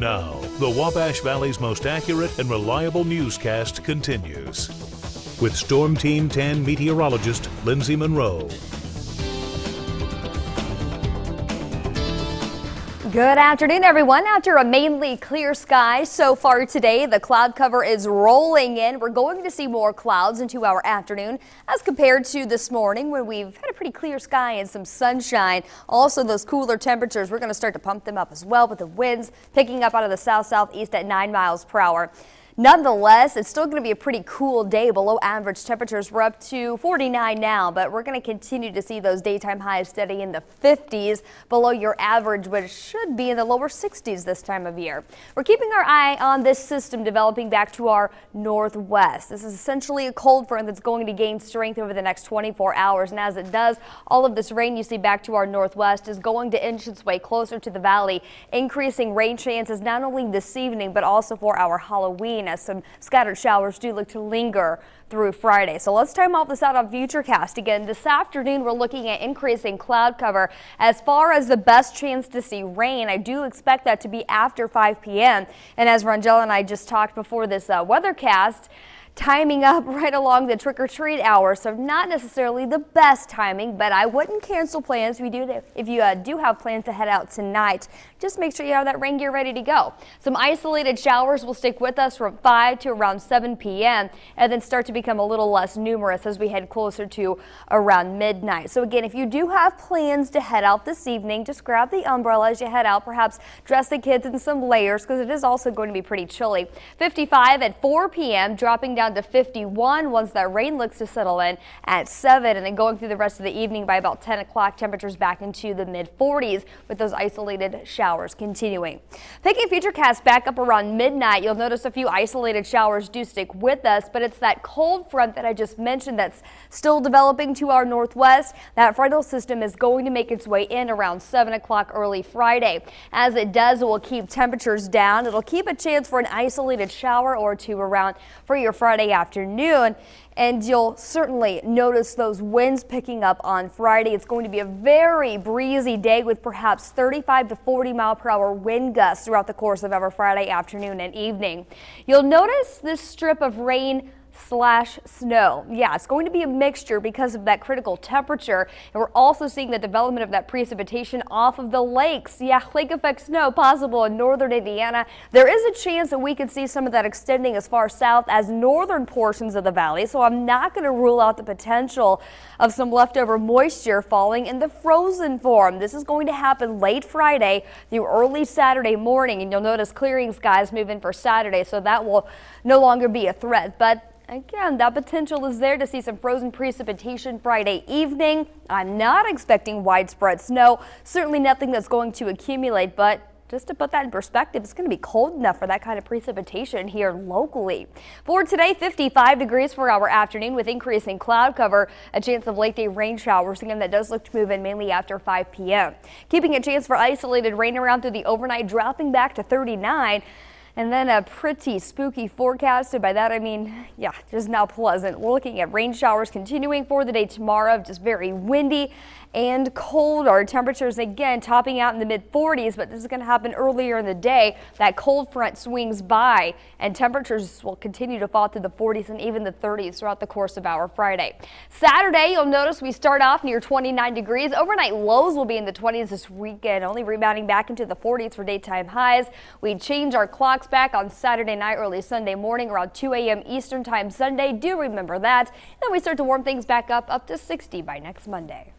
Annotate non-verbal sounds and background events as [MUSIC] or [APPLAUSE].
Now, the Wabash Valley's most accurate and reliable newscast continues with Storm Team 10 meteorologist Lindsay Monroe Good afternoon, everyone. After a mainly clear sky so far today, the cloud cover is rolling in. We're going to see more clouds into our afternoon as compared to this morning when we've had a pretty clear sky and some sunshine. Also, those cooler temperatures, we're going to start to pump them up as well with the winds picking up out of the south southeast at 9 miles per hour. Nonetheless, it's still going to be a pretty cool day. Below average temperatures, we're up to 49 now, but we're going to continue to see those daytime highs steady in the 50s below your average, which should be in the lower 60s this time of year. We're keeping our eye on this system developing back to our northwest. This is essentially a cold front that's going to gain strength over the next 24 hours, and as it does, all of this rain you see back to our northwest is going to inch its way closer to the valley, increasing rain chances not only this evening but also for our Halloween us. Some scattered showers do look to linger through Friday. So let's time off this out on Futurecast. Again, this afternoon we're looking at increasing cloud cover. As far as the best chance to see rain, I do expect that to be after 5 p.m. And as Rangel and I just talked before this uh, weathercast, timing up [LAUGHS] right along the trick-or-treat hour, so not necessarily the best timing, but I wouldn't cancel plans if you do, if you, uh, do have plans to head out tonight. Just make sure you have that rain gear ready to go. Some isolated showers will stick with us from 5 to around 7 p.m. and then start to become a little less numerous as we head closer to around midnight. So again, if you do have plans to head out this evening, just grab the umbrella as you head out. Perhaps dress the kids in some layers because it is also going to be pretty chilly. 55 at 4 p.m. dropping down down to 51 once that rain looks to settle in at 7 and then going through the rest of the evening by about 10 o'clock temperatures back into the mid 40s with those isolated showers continuing. Picking Futurecast back up around midnight, you'll notice a few isolated showers do stick with us, but it's that cold front that I just mentioned that's still developing to our northwest. That frontal system is going to make its way in around 7 o'clock early Friday. As it does, it will keep temperatures down. It'll keep a chance for an isolated shower or two around for your Friday Friday afternoon and you'll certainly notice those winds picking up on Friday. It's going to be a very breezy day with perhaps 35 to 40 mile per hour wind gusts throughout the course of our Friday afternoon and evening. You'll notice this strip of rain slash snow. Yeah, it's going to be a mixture because of that critical temperature. And we're also seeing the development of that precipitation off of the lakes. Yeah, lake effect snow possible in northern Indiana. There is a chance that we could see some of that extending as far south as northern portions of the valley. So I'm not going to rule out the potential of some leftover moisture falling in the frozen form. This is going to happen late Friday through early Saturday morning, and you'll notice clearing skies move in for Saturday, so that will no longer be a threat. But Again, that potential is there to see some frozen precipitation Friday evening. I'm not expecting widespread snow, certainly nothing that's going to accumulate, but just to put that in perspective, it's going to be cold enough for that kind of precipitation here locally. For today, 55 degrees for our afternoon with increasing cloud cover, a chance of late day rain showers. Again, that does look to move in mainly after 5 p.m. Keeping a chance for isolated rain around through the overnight, dropping back to 39. And then a pretty spooky forecast. And by that, I mean, yeah, just not pleasant. We're looking at rain showers continuing for the day tomorrow. Just very windy and cold. Our temperatures again topping out in the mid 40s, but this is going to happen earlier in the day. That cold front swings by and temperatures will continue to fall through the 40s and even the 30s throughout the course of our Friday. Saturday, you'll notice we start off near 29 degrees. Overnight lows will be in the 20s this weekend, only rebounding back into the 40s for daytime highs. We change our clocks back on Saturday night, early Sunday morning around 2 a.m. Eastern Time Sunday. Do remember that. then we start to warm things back up up to 60 by next Monday.